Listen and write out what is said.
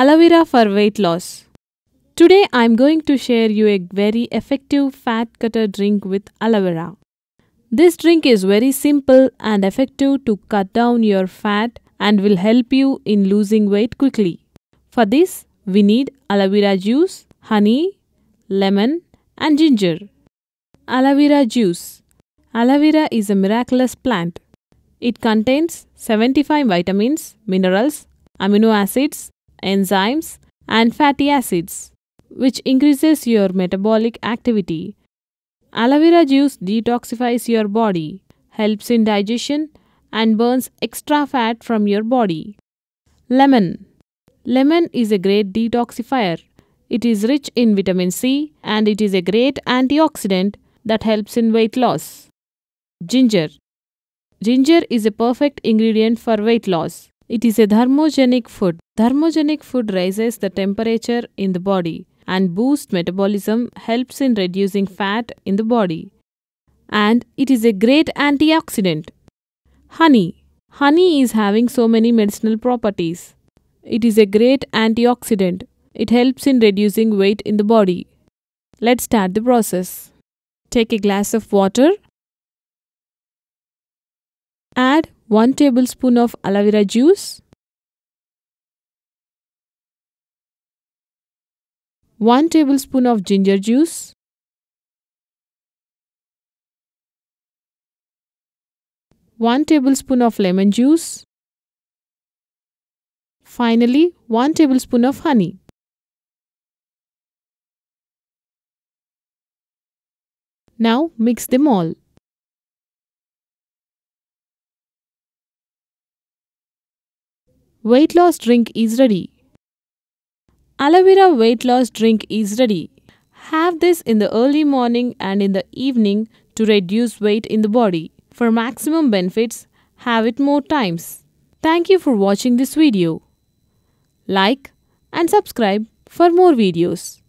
Aloe vera for weight loss. Today I am going to share you a very effective fat cutter drink with aloe vera. This drink is very simple and effective to cut down your fat and will help you in losing weight quickly. For this, we need aloe vera juice, honey, lemon and ginger. Aloe vera juice. Aloe vera is a miraculous plant. It contains 75 vitamins, minerals, amino acids, enzymes, and fatty acids, which increases your metabolic activity. Aloe vera juice detoxifies your body, helps in digestion, and burns extra fat from your body. Lemon Lemon is a great detoxifier. It is rich in vitamin C and it is a great antioxidant that helps in weight loss. Ginger Ginger is a perfect ingredient for weight loss. It is a thermogenic food. Thermogenic food raises the temperature in the body and boosts metabolism helps in reducing fat in the body. And it is a great antioxidant. Honey. Honey is having so many medicinal properties. It is a great antioxidant. It helps in reducing weight in the body. Let's start the process. Take a glass of water 1 tablespoon of aloe vera juice, 1 tablespoon of ginger juice, 1 tablespoon of lemon juice, finally 1 tablespoon of honey. Now mix them all. Weight loss drink is ready. Aloe vera weight loss drink is ready. Have this in the early morning and in the evening to reduce weight in the body. For maximum benefits, have it more times. Thank you for watching this video. Like and subscribe for more videos.